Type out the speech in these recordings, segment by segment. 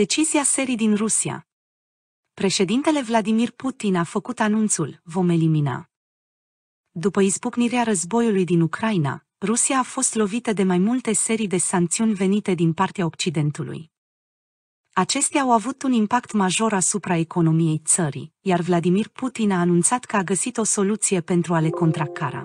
Decizia serii din Rusia Președintele Vladimir Putin a făcut anunțul, vom elimina. După izbucnirea războiului din Ucraina, Rusia a fost lovită de mai multe serii de sancțiuni venite din partea Occidentului. Acestea au avut un impact major asupra economiei țării, iar Vladimir Putin a anunțat că a găsit o soluție pentru a le contracara.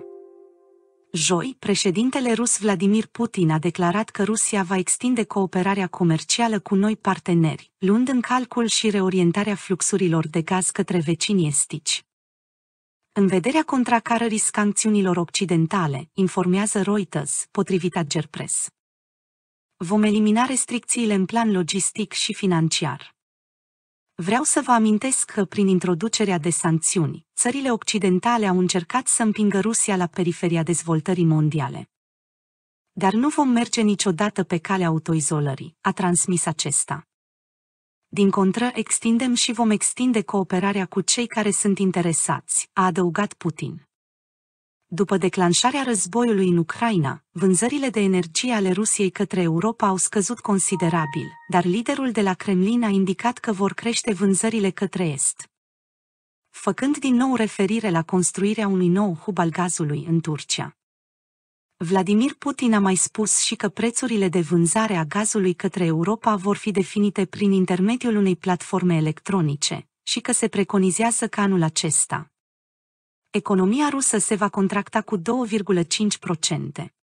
Joi, președintele rus Vladimir Putin a declarat că Rusia va extinde cooperarea comercială cu noi parteneri, luând în calcul și reorientarea fluxurilor de gaz către vecinii estici. În vederea contracarării sancțiunilor occidentale, informează Reuters, potrivit Agerpres. Vom elimina restricțiile în plan logistic și financiar. Vreau să vă amintesc că prin introducerea de sancțiuni, țările occidentale au încercat să împingă Rusia la periferia dezvoltării mondiale. Dar nu vom merge niciodată pe calea autoizolării, a transmis acesta. Din contră, extindem și vom extinde cooperarea cu cei care sunt interesați, a adăugat Putin. După declanșarea războiului în Ucraina, vânzările de energie ale Rusiei către Europa au scăzut considerabil, dar liderul de la Kremlin a indicat că vor crește vânzările către Est. Făcând din nou referire la construirea unui nou hub al gazului în Turcia. Vladimir Putin a mai spus și că prețurile de vânzare a gazului către Europa vor fi definite prin intermediul unei platforme electronice și că se preconizează că anul acesta, economia rusă se va contracta cu 2,5%.